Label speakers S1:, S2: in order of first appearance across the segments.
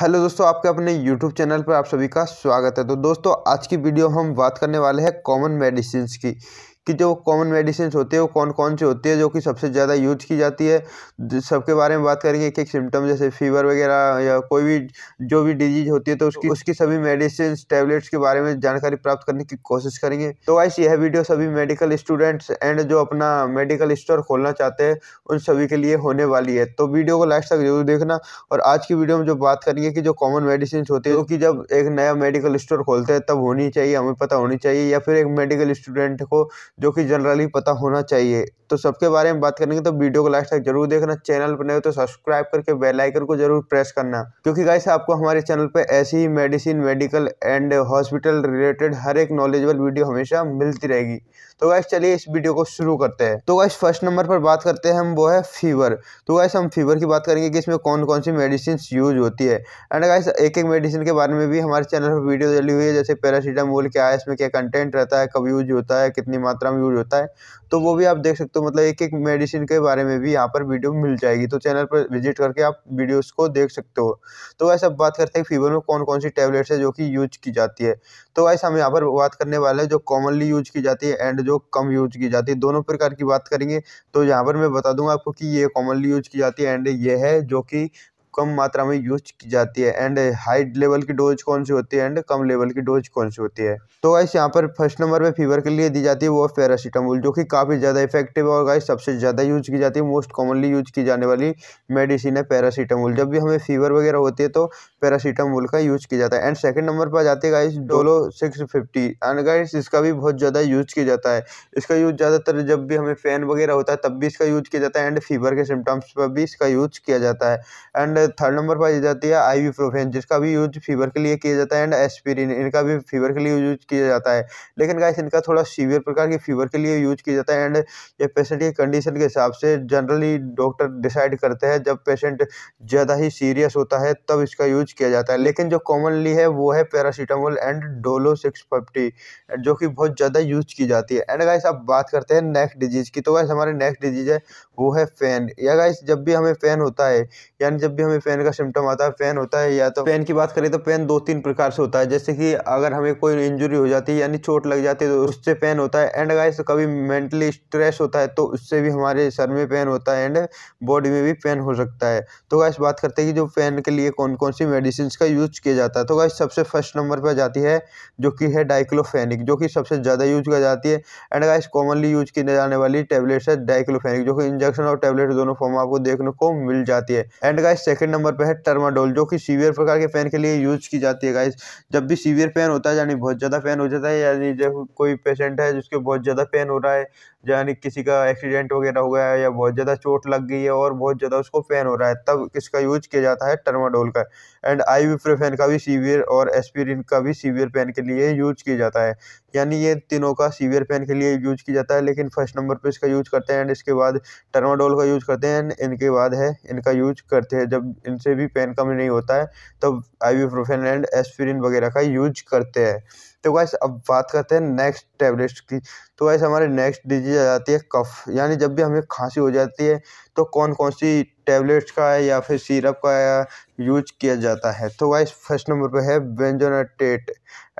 S1: hello दोस्तों आपके अपने यूट्यूब चैनल पर आप सभी का स्वागत है तो दोस्तों आज की वीडियो हम बात करने वाले हैं कॉमन मेडिसिन की कि जो कॉमन मेडिसिन होते हैं वो कौन कौन से होते हैं जो कि सबसे ज़्यादा यूज की जाती है सबके बारे में बात करेंगे एक एक सिम्टम जैसे फीवर वगैरह या कोई भी जो भी डिजीज होती है तो उसकी उसकी सभी मेडिसिन टैबलेट्स के बारे में जानकारी प्राप्त करने की कोशिश करेंगे तो वाइस यह वीडियो सभी मेडिकल स्टूडेंट्स एंड जो अपना मेडिकल स्टोर खोलना चाहते हैं उन सभी के लिए होने वाली है तो वीडियो को लास्ट तक जरूर देखना और आज की वीडियो में जो बात करेंगे कि जो कॉमन मेडिसिन होती है जो कि जब एक नया मेडिकल स्टोर खोलते हैं तब होनी चाहिए हमें पता होनी चाहिए या फिर एक मेडिकल स्टूडेंट को जो कि जनरली पता होना चाहिए तो सबके बारे में बात करेंगे तो वीडियो को लास्ट तक जरूर देखना चैनल पर नहीं हो तो सब्सक्राइब करके बेल आइकन को जरूर प्रेस करना क्योंकि गाइस आपको हमारे चैनल पर ऐसी ही medicine medical and hospital related हर एक नॉलेजेबल वीडियो हमेशा मिलती रहेगी तो गाइस चलिए इस वीडियो को शुरू करते हैं तो गाइस फर्स्ट नंबर पर बात करते हैं हम वो है फीवर तो गाइस हम फीवर की बात करेंगे कि इसमें कौन कौन सी मेडिसिन यूज होती है एंड गाइस एक एक मेडिसिन के बारे में भी हमारे चैनल पर वीडियो चली हुई है जैसे पैरासीटामोल क्या है इसमें क्या कंटेंट रहता है कब यूज होता है कितनी मात्रा मात्रा में यूज होता है तो वो भी आप देख सकते हो मतलब एक एक मेडिसिन के बारे में भी यहाँ पर वीडियो मिल जाएगी तो चैनल पर विजिट करके आप वीडियोस को देख सकते हो तो वैसे अब बात करते हैं फीवर में कौन कौन सी टेबलेट्स है जो कि यूज की जाती है तो वैसे हम यहाँ पर बात करने वाले हैं जो कॉमनली यूज की जाती है एंड जो कम यूज की जाती है दोनों प्रकार की बात करेंगे तो यहाँ पर मैं बता दूंगा आपको कि ये कॉमनली यूज की जाती है एंड ये है जो कि कम मात्रा में यूज की जाती है एंड हाई लेवल की डोज कौन सी होती है एंड कम लेवल की डोज कौन सी होती है तो गाइस यहाँ पर फर्स्ट नंबर पे फीवर के लिए दी जाती है वो पैरासीटामोल जो कि काफ़ी ज़्यादा इफेक्टिव और गाइस सबसे ज़्यादा यूज की जाती है मोस्ट कॉमनली यूज की जाने वाली मेडिसिन है पैरासीटामोल जब भी हमें फीवर वगैरह होती है तो पैरासीटामोल का यूज किया जाता है एंड सेकेंड नंबर पर जाती है guys Dolo six fifty and guys इसका भी बहुत ज़्यादा यूज किया जाता है इसका यूज ज़्यादातर जब भी हमें फैन वगैरह होता है तब भी इसका यूज किया जाता है एंड फीवर के सिम्टम्स पर भी इसका यूज किया जाता है एंड थर्ड नंबर पर आ जाती है आईवी जिसका भी यूज फीवर के लिए किया जाता है एंड एस्पिरिन इनका भी फीवर के लिए यूज किया जाता है लेकिन गाइस इनका थोड़ा सीवियर प्रकार के फीवर के लिए यूज किया जाता है एंड ये पेशेंट की कंडीशन के हिसाब से जनरली डॉक्टर डिसाइड करते हैं जब पेशेंट ज़्यादा ही सीरियस होता है तब इसका यूज किया जाता है लेकिन जो कॉमनली है वो है paracetamol and Dolo six fifty जो कि बहुत ज़्यादा यूज की जाती है एंड गाइस अब बात करते हैं नेक्स्ट डिजीज़ की तो वैसे हमारे नेक्स्ट डिजीज़ है वो है फैन या गाइस जब भी हमें फैन होता है यानी जब भी हमें हमें पेन का सिम्टम आता है पेन होता है या तो पेन की बात करें तो पेन दो तीन प्रकार से होता है जैसे कि अगर हमें कोई इंजरी हो जाती है यानी चोट लग जाती है तो उससे पेन होता है एंड गाइस कभी मेंटली स्ट्रेस होता है तो उससे भी हमारे सर में पेन होता है एंड बॉडी में भी पेन हो सकता है तो गाइस बात करते हैं कि जो पेन के लिए कौन कौन सी मेडिसिन का यूज किया जाता है तो गाइस सबसे फर्स्ट नंबर पर जाती है जो कि है डाइक्लोफेनिक जो कि सबसे ज़्यादा यूज की जाती है एंड गाइस कॉमनली यूज की जाने वाली टेबलेट्स है डाइक्लोफेनिक जो कि इंजेक्शन और टेबलेट दोनों फॉर्म आपको देखने को मिल जाती है and guys second second number पे है टर्माडोल जो कि सीवियर प्रकार के पेन के लिए यूज की जाती है गाइस जब भी सीवियर पेन होता है यानी बहुत ज़्यादा पेन हो जाता है यानी जब कोई पेशेंट है जिसके बहुत ज़्यादा पेन हो रहा है यानी किसी का एक्सीडेंट वगैरह हो गया है या बहुत ज़्यादा चोट लग गई है और बहुत ज़्यादा उसको पेन हो रहा है तब किसका यूज किया जाता है टर्माडोल का एंड आई वी प्रोफेन का भी सीवियर और एस्पिरिन का भी सीवियर पेन के लिए यूज किया जाता है यानी ये तीनों का सीवियर पेन के लिए यूज किया जाता है लेकिन फर्स्ट नंबर पर इसका यूज करते हैं एंड इसके बाद टर्माडोल का यूज करते हैं एंड इनके बाद है इनका यूज करते हैं जब इनसे भी पेन कम नहीं होता है तब ibuprofen and aspirin वगैरह का यूज करते हैं तो गैस अब बात करते हैं नेक्स्ट टैबलेट्स की तो वैसे हमारे नेक्स्ट डिजीज आ जाती है कफ यानी जब भी हमें खांसी हो जाती है तो कौन कौन सी टैबलेट्स का या फिर सिरप का यूज किया जाता है तो गाइस फर्स्ट नंबर पे है benzonatate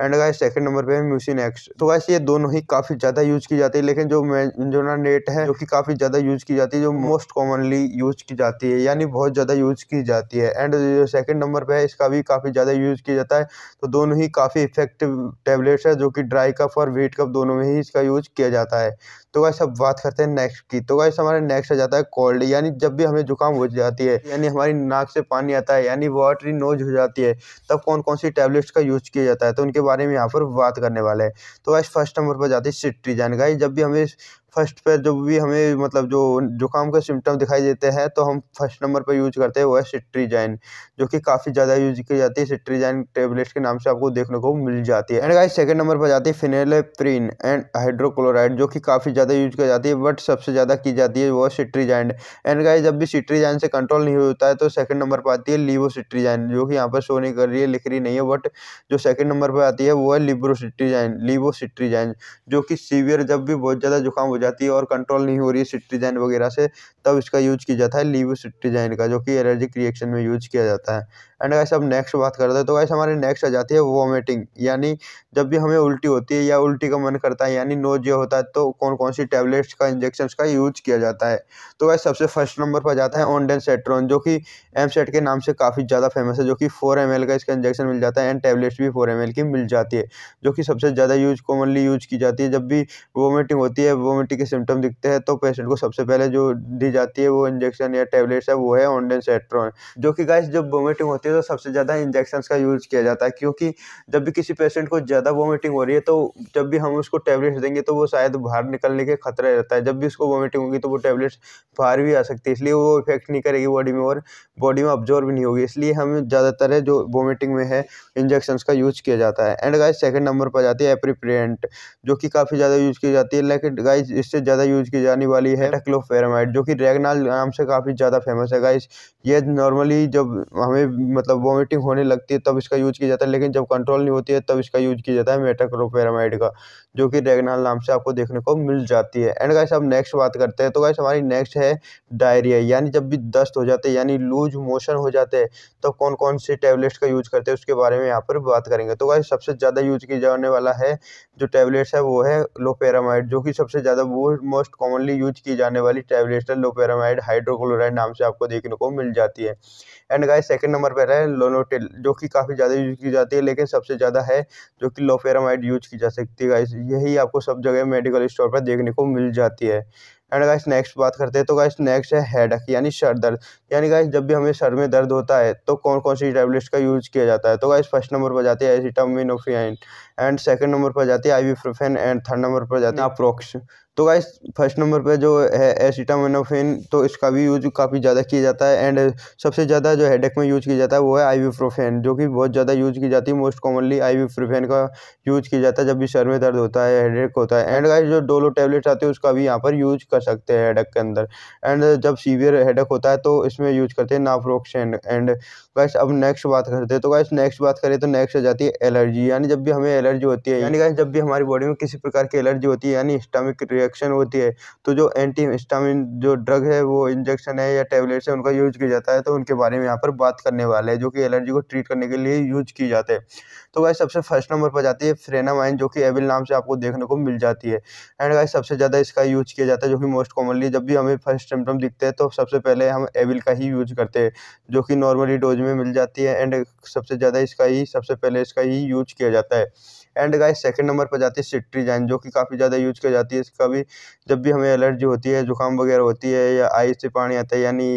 S1: and guys second number पे है म्यूसिनेक्स तो गाइस ये दोनों ही काफ़ी ज़्यादा यूज की जाती है लेकिन जो बेंजोनाटेट है जो कि काफ़ी ज़्यादा यूज की जाती है जो मोस्ट कॉमनली यूज की जाती है यानी बहुत ज़्यादा यूज की जाती है एंड जो सेकेंड नंबर पर है इसका भी काफ़ी ज़्यादा यूज किया जाता है तो दोनों ही काफ़ी इफेक्टिव टेबलेट्स है जो कि ड्राई कप और वेट कप दोनों में ही इसका यूज किया जाता है तो वैसे अब बात करते हैं नेक्स्ट की तो वैसे हमारे नेक्स्ट आ जाता है कोल्ड यानी जब भी हमें जुकाम हो जाती है यानी हमारी नाक से पानी आता है यानी वाटरी नोज हो जाती है तब कौन कौन सी टैबलेट्स का यूज़ किया जाता है तो उनके बारे में यहाँ पर बात करने वाले हैं तो वैसे फर्स्ट नंबर पर जाती है सिट्रीजन गाइस जब भी हमें फर्स्ट पे जब भी हमें मतलब जो जुकाम के सिम्टम दिखाई देते हैं तो हम फर्स्ट नंबर पर यूज करते हैं वो है सिट्रीजाइन जो कि काफ़ी ज़्यादा यूज की जाती है सिट्रीजाइन टेबलेट्स के नाम से आपको देखने को मिल जाती है एंड गाइस सेकंड नंबर पर जाती है फिनेलेप्रीन एंड हाइड्रोक्लोराइड जो कि काफ़ी ज़्यादा यूज की जाती है बट सबसे ज़्यादा की जाती है वो सिट्रीजाइन एंड गाइस जब भी सिट्रीजाइन से कंट्रोल नहीं होता है तो सेकंड नंबर पर आती है लीवोसिट्रीजाइन जो कि यहाँ पर शो नहीं कर रही है लिख रही नहीं है बट जो सेकंड नंबर पर आती है वो है लिब्रोसिट्रीजाइन लीवोसिट्रीजाइन जो कि सीवियर जब भी बहुत ज़्यादा जुकाम हो जाए जाती है और कंट्रोल नहीं हो रही है सिट्रीजैन वगैरह से तब इसका यूज किया जाता है सिट्रीजाइन का जो कि एलर्जिक रिएक्शन में यूज किया जाता है एंड वैसे अब नेक्स्ट बात करते हैं तो वैसे हमारे नेक्स्ट आ जाती है वॉमिटिंग यानी जब भी हमें उल्टी होती है या उल्टी का मन करता है यानी नोजिया होता है तो कौन कौन सी टैबलेट्स का इंजेक्शन का यूज किया जाता है तो वैसे सबसे फर्स्ट नंबर पर जाता है ऑनडेन सेट्रॉन जो कि एम सेट के नाम से काफ़ी ज़्यादा फेमस है जो कि फोर एम का इसका इंजेक्शन मिल जाता है एंड टैबलेट्स भी फोर एम की मिल जाती है जो कि सबसे ज़्यादा यूज कॉमनली यूज की जाती है जब भी वोमिटिंग होती है वोमिटिंग के सिम्टम दिखते हैं तो पेशेंट को सबसे पहले जो दी जाती है वो इंजेक्शन या टैबलेट्स है वो है ऑनडेन सेट्रॉन जो कि गाइस जब वोमिटिंग होती है होती है तो सबसे ज़्यादा इंजेक्शन का यूज़ किया जाता है क्योंकि जब भी किसी पेशेंट को ज़्यादा वोमिटिंग हो रही है तो जब भी हम उसको टैबलेट्स देंगे तो वो शायद बाहर निकलने के खतरे रहता है जब भी उसको वोमिटिंग होगी तो वो टैबलेट्स बाहर भी आ सकती है इसलिए वो इफेक्ट नहीं करेगी बॉडी में और बॉडी में ऑब्जॉर्व नहीं होगी इसलिए हम ज़्यादातर है जो वोमिटिंग में है इंजेक्शन का यूज़ किया जाता है एंड गाइज सेकेंड नंबर पर जाती है एप्रीप्रियट जो कि काफ़ी ज़्यादा यूज़ की जाती है लेकिन गाइज इससे ज़्यादा यूज़ की जाने वाली है टेक्लोफेरामाइड जो कि रेगनाल नाम से काफ़ी ज़्यादा फेमस है गाइज ये नॉर्मली जब हमें मतलब वॉमिटिंग होने लगती है तब इसका यूज किया जाता है लेकिन जब कंट्रोल नहीं होती है तब इसका यूज किया जाता है मेटाक्रोपेरामाइड का जो कि रेगनाल नाम से आपको देखने को मिल जाती है एंड गाइस अब नेक्स्ट बात करते हैं तो गाइस हमारी नेक्स्ट है डायरिया यानी जब भी दस्त हो जाते हैं यानी लूज मोशन हो जाते हैं तब कौन कौन से टेबलेट्स का यूज करते हैं उसके बारे में यहाँ पर बात करेंगे तो गाइस सबसे ज़्यादा यूज किया जाने वाला है जो टेबलेट्स है वो है लोपेरामाइड जो कि सबसे ज़्यादा वो मोस्ट कॉमनली यूज की जाने वाली टैबलेट्स है लोपेरामाइड हाइड्रोक्लोराइड नाम से आपको देखने को मिल जाती है एंड गाइस सेकंड नंबर पर है लोनोटेल जो कि काफ़ी ज़्यादा यूज की जाती है लेकिन सबसे ज़्यादा है जो कि लोफेरामाइड यूज की जा सकती है गाइस यही आपको सब जगह मेडिकल स्टोर पर देखने को मिल जाती है एंड गाइस नेक्स्ट बात करते हैं तो गाइस नेक्स्ट है हेडक यानी सर दर्द यानी गाइस जब भी हमें सर में दर्द होता है तो कौन कौन सी टैबलेट्स का यूज़ किया जाता है तो गाइस फर्स्ट नंबर पर जाती है एसिटामिनोफेन एंड सेकंड नंबर पर जाती है आईवीफ्रोफेन एंड थर्ड नंबर पर जाती है अप्रोक्स तो गाइस फर्स्ट नंबर पर जो है एसिटामिनोफेन तो इसका भी यूज काफ़ी ज़्यादा किया जाता है एंड सबसे ज़्यादा जो हेडेक में यूज किया जाता है वो है आईवीप्रोफेन जो कि बहुत ज़्यादा यूज की जाती है मोस्ट कॉमनली आईवीप्रोफेन का यूज किया जाता है जब भी सर में दर्द होता है हेडेक होता है एंड गाइस जो डोलो टैबलेट्स आती है उसका भी यहाँ पर यूज कर सकते हैं हेडेक के अंदर एंड जब सीवियर हेडेक होता है तो इस इसमें यूज करते हैं नाफ्रोक्सेन एंड एंड गाइस अब नेक्स्ट बात करते हैं तो गाइस नेक्स्ट बात करें तो नेक्स्ट आ जाती है एलर्जी यानी जब भी हमें एलर्जी होती है यानी गाइस जब भी हमारी बॉडी में किसी प्रकार की एलर्जी होती है यानी स्टमिक रिएक्शन होती है तो जो एंटी स्टामिन जो ड्रग है वो इंजेक्शन है या टेबलेट्स है उनका यूज किया जाता है तो उनके बारे में यहाँ पर बात करने वाले हैं जो कि एलर्जी को ट्रीट करने के लिए यूज किए जाते हैं तो गाइस सबसे फर्स्ट नंबर पर जाती है फ्रेनामाइन जो कि एविल नाम से आपको देखने को मिल जाती है एंड गाइस सबसे ज़्यादा इसका यूज किया जाता है जो कि मोस्ट कॉमनली जब भी हमें फर्स्ट सिम्टम दिखते हैं तो सबसे पहले हम एविल का ही यूज करते हैं जो कि नॉर्मली डोज में मिल जाती है एंड सबसे ज़्यादा इसका ही सबसे पहले इसका ही यूज किया जाता है एंड गाइस सेकंड नंबर पर जाती है सिट्रीजैन जो कि काफ़ी ज़्यादा यूज की जाती है इसका भी जब भी हमें एलर्जी होती है जुकाम वगैरह होती है या आई से पानी आता है यानी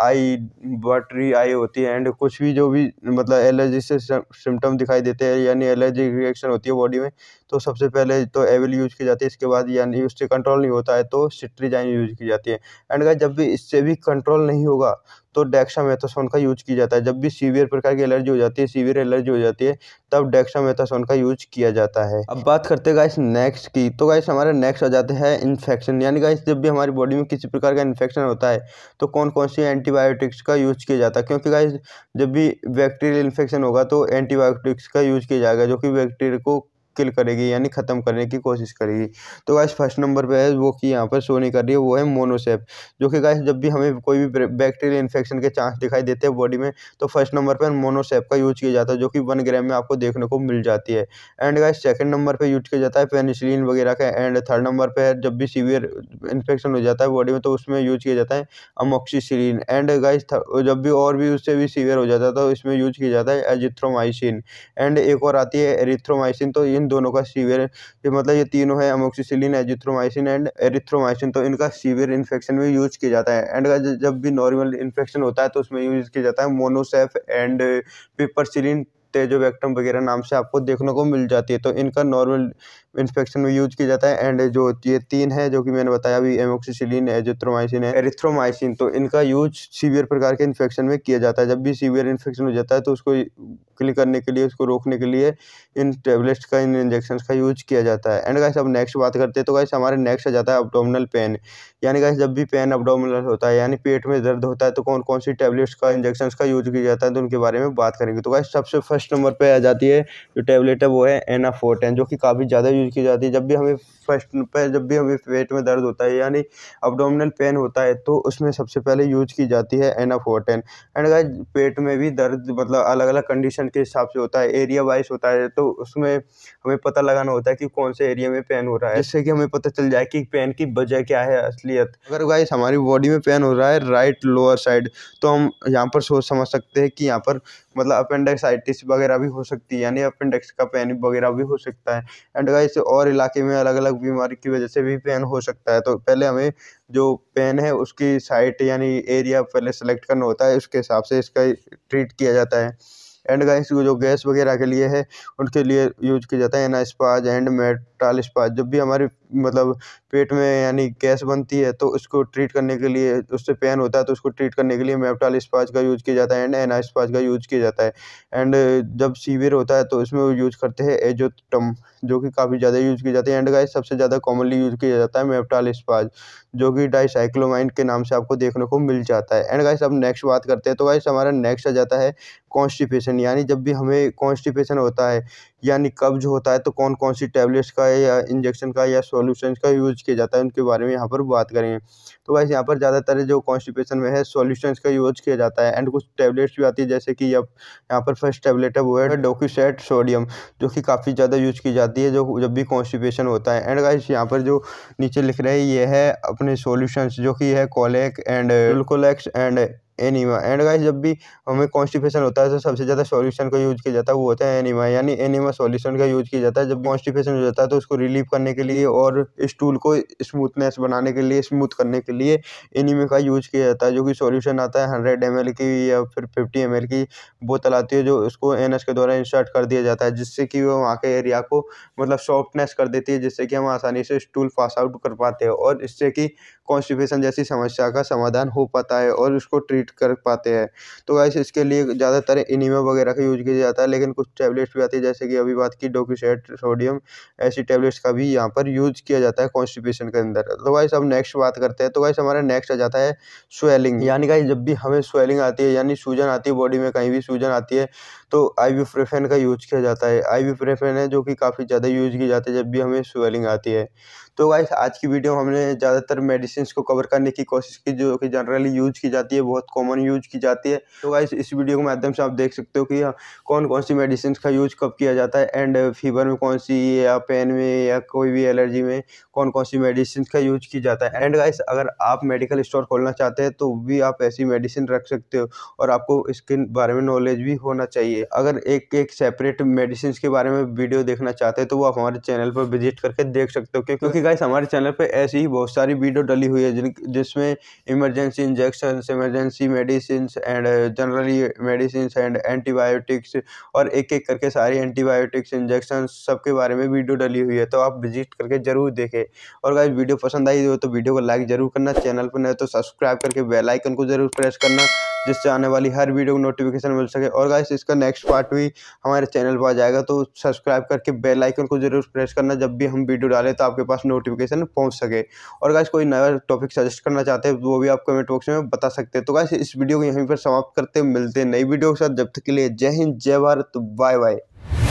S1: आई बटरी आई होती है एंड कुछ भी जो भी मतलब एलर्जी से सिम्टम दिखाई देते हैं यानी एलर्जी रिएक्शन होती है बॉडी में तो सबसे पहले तो एविल यूज की जाती है इसके बाद यानी उससे कंट्रोल नहीं होता है तो सिट्रीजाइन यूज की जाती है एंड गाइस जब भी इससे भी कंट्रोल नहीं होगा तो डेक्सामेथासोन का यूज किया जाता है जब भी सीवियर प्रकार की एलर्जी हो जाती है सीवियर एलर्जी हो जाती है तब डेक्सामेथासोन का यूज किया जाता है अब बात करते हैं गाइस नेक्स्ट की तो गाइस हमारे नेक्स्ट आ जाते हैं इन्फेक्शन यानी गाइस जब भी हमारी बॉडी में किसी प्रकार का इन्फेक्शन होता है तो कौन कौन सी एंटीबायोटिक्स का यूज किया जाता है क्योंकि गाइस जब भी बैक्टीरियल इन्फेक्शन होगा तो एंटीबायोटिक्स का यूज किया जाएगा जो कि बैक्टीरिया को किल करेगी यानी ख़त्म करने की कोशिश करेगी तो गाइस फर्स्ट नंबर पे है वो कि यहाँ पर शो नहीं कर रही है वो है मोनोसेप जो कि गाइस जब भी हमें कोई भी बैक्टीरियल इन्फेक्शन के चांस दिखाई देते हैं बॉडी में तो फर्स्ट नंबर पर मोनोसेप का यूज किया जाता है जो कि वन ग्राम में आपको देखने को मिल जाती है एंड गाइस सेकेंड नंबर पर यूज किया जाता है पेनिसिलिन वगैरह का एंड थर्ड नंबर पर है जब भी सीवियर इन्फेक्शन हो जाता है बॉडी में तो उसमें यूज किया जाता है अमोक्सीसिलिन एंड गाइस जब भी और भी उससे भी सीवियर हो जाता है तो इसमें यूज किया जाता है एजिथ्रोमाइसिन एंड एक और आती है एरिथ्रोमाइसिन तो इन इन दोनों का सीवियर ये मतलब ये तीनों है अमोक्सिसिलिन एजिथ्रोमाइसिन एंड एरिथ्रोमाइसिन तो इनका सीवियर इन्फेक्शन में यूज किया जाता है एंड जब भी नॉर्मल इन्फेक्शन होता है तो उसमें यूज किया जाता है मोनोसेफ एंड पिपरसिलिन तेजोवेक्टम वगैरह नाम से आपको देखने को मिल जाती है तो इनका नॉर्मल इन्फेक्शन में यूज किया जाता है एंड जो ये तीन है जो कि मैंने बताया अभी एमोक्सीन एजिथ्रोमाइसिन है एरिथ्रोमाइसिन तो इनका यूज सीवियर प्रकार के इन्फेक्शन में किया जाता है जब भी सीवियर इन्फेक्शन हो जाता है तो उसको क्लिक करने के लिए उसको रोकने के लिए इन टेबलेट्स का इन इंजेक्शन का यूज किया जाता है एंड गाइस अब नेक्स्ट बात करते हैं तो गाइस हमारे नेक्स्ट आ जाता है अपडोमिनल पेन यानी गाइस जब भी पेन अपडोमिनल होता है यानी पेट में दर्द होता है तो कौन कौन सी टेबलेट्स का इंजेक्शन का यूज किया जाता है तो उनके बारे में बात करेंगे तो गाइस सबसे फर्स्ट नंबर पर आ जाती है जो टेबलेट है वो है एनाफोर्टेन जो कि काफ़ी ज़्यादा यूज यूज़ की जाती है जब भी हमें फर्स्ट पर जब भी हमें पेट में दर्द होता है यानी अब्डोमिनल पेन होता है तो उसमें सबसे पहले यूज की जाती है एनाफोटेन एंड गाइज पेट में भी दर्द मतलब अलग अलग कंडीशन के हिसाब से होता है एरिया वाइज होता है तो उसमें हमें पता लगाना होता है कि कौन से एरिया में पेन हो रहा है जिससे कि हमें पता चल जाए कि पेन की वजह क्या है असलियत अगर गाइज हमारी बॉडी में पेन हो रहा है राइट लोअर साइड तो हम यहाँ पर सोच समझ सकते हैं कि यहाँ पर मतलब अपेंडिक्साइटिस वगैरह भी हो सकती है यानी अपेंडिक्स का पेन वगैरह भी हो सकता है एंड गाइस और इलाके में अलग अलग बीमारी की वजह से भी पेन हो सकता है तो पहले हमें जो पेन है उसकी साइट यानी एरिया पहले सेलेक्ट करना होता है उसके हिसाब से इसका ट्रीट किया जाता है एंड गाइस जो गैस वगैरह के लिए है उनके लिए यूज किया जाता है एनास्पाज एंड मेट टालिस पास जब भी हमारे मतलब पेट में यानी गैस बनती है तो उसको ट्रीट करने के लिए उससे पेन होता है तो उसको ट्रीट करने के लिए मेपटाल इस्पाज का यूज़ किया जाता है एंड एनाइस्पाज का यूज़ किया जाता है एंड जब सीवियर होता है तो इसमें वो यूज़ करते हैं एजोटम जो कि काफ़ी ज़्यादा यूज़ किया जाता है एंड गाइस सबसे ज़्यादा कॉमनली यूज़ किया जाता है मेपटाल इस्पाज जो कि डाइसाइक्लोमाइन के नाम से आपको देखने को मिल जाता है एंड गाइस अब नेक्स्ट बात करते हैं तो गाइस हमारा नेक्स्ट आ जाता है कॉन्स्टिपेशन यानी जब भी हमें कॉन्स्टिपेशन होता है यानी कब्ज होता है तो कौन कौन सी टैबलेट्स का या इंजेक्शन का या सोल्यूशन का यूज़ किया जाता है उनके बारे में यहाँ पर बात करेंगे तो वैसे यहाँ पर ज़्यादातर जो कॉन्स्टिपेशन में है सोल्यूशन का यूज़ किया जाता है एंड कुछ टैबलेट्स भी आती है जैसे कि अब यहाँ पर फर्स्ट टैबलेट है वो है डोक्यूसेट सोडियम जो कि काफ़ी ज़्यादा यूज की जाती है जो जब भी कॉन्स्टिपेशन होता है एंड वाइस यहाँ पर जो नीचे लिख रहे हैं ये है अपने सोल्यूशन जो कि है Colace and Glucolax and enema and guys जब भी हमें कॉन्स्टिपेशन होता है तो सबसे ज़्यादा सॉल्यूशन का यूज़ किया जाता है वो होता है एनिमा यानी एनिमा सॉल्यूशन का यूज़ किया जाता है जब कॉन्स्टिपेशन हो जाता है तो उसको रिलीव करने के लिए और स्टूल को स्मूथनेस बनाने के लिए स्मूथ करने के लिए एनिमा का यूज़ किया जाता है जो कि सॉल्यूशन आता है हंड्रेड एम की या फिर फिफ्टी एम की बोतल आती है जो उसको एन के द्वारा इंसर्ट कर दिया जाता है जिससे कि वो वहाँ के एरिया को मतलब सॉफ्टनेस कर देती है जिससे कि हम आसानी से स्टूल पास आउट कर पाते हैं और इससे कि कॉन्स्टिपेशन जैसी समस्या का समाधान हो पाता है और उसको ट्रीट ट्रीट कर पाते हैं तो वैसे इसके लिए ज़्यादातर इनिमा वगैरह का यूज किया जाता है लेकिन कुछ टैबलेट्स भी आती है जैसे कि अभी बात की डोक्यूसेट सोडियम ऐसी टैबलेट्स का भी यहाँ पर यूज किया जाता है कॉन्स्टिपेशन के अंदर तो वाइस अब नेक्स्ट बात करते हैं तो वाइस हमारा नेक्स्ट आ जाता है स्वेलिंग यानी कि जब भी हमें स्वेलिंग आती है यानी सूजन आती है बॉडी में कहीं भी सूजन आती है तो आईवीप्रोफेन का यूज किया जाता है आईवीप्रोफेन है जो कि काफ़ी ज़्यादा यूज की जाती है जब भी हमें स्वेलिंग आती है तो गाइस आज की वीडियो में हमने ज़्यादातर मेडिसिन को कवर करने की कोशिश की जो कि जनरली यूज की जाती है बहुत कॉमन यूज की जाती है तो गाइस इस वीडियो के माध्यम से आप देख सकते हो कि हाँ, कौन कौन सी मेडिसिन का यूज कब किया जाता है एंड फीवर में कौन सी या पेन में या कोई भी एलर्जी में कौन कौन सी मेडिसिन का यूज की जाता है एंड गाइस अगर आप मेडिकल स्टोर खोलना चाहते हैं तो भी आप ऐसी मेडिसिन रख सकते हो और आपको इसके बारे में नॉलेज भी होना चाहिए अगर एक एक सेपरेट मेडिसिन के बारे में वीडियो देखना चाहते हैं तो वो आप हमारे चैनल पर विजिट करके देख सकते हो क्योंकि गाइस हमारे चैनल पे ऐसी ही बहुत सारी वीडियो डली हुई है जिन जिसमें emergency injection emergency medicine and generally medicine and antibiotics और एक एक करके सारी एंटीबायोटिक्स इंजेक्शन सबके बारे में वीडियो डली हुई है तो आप विजिट करके ज़रूर देखें और गाइज वीडियो पसंद आई हो तो वीडियो को लाइक ज़रूर करना चैनल पर नहीं तो सब्सक्राइब करके बेलाइकन को ज़रूर प्रेस करना जिससे आने वाली हर वीडियो को नोटिफिकेशन मिल सके और गाइस इसका नेक्स्ट पार्ट भी हमारे चैनल पर आ जाएगा तो सब्सक्राइब करके बेल आइकन को जरूर प्रेस करना जब भी हम वीडियो डालें तो आपके पास नोटिफिकेशन पहुंच सके और गाइस कोई नया टॉपिक सजेस्ट करना चाहते हैं वो भी आप कमेंट बॉक्स में बता सकते हैं तो गाइस इस वीडियो को यहीं पर समाप्त करते मिलते हैं नई वीडियो के साथ जब तक के लिए जय हिंद जय भारत बाय तो बाय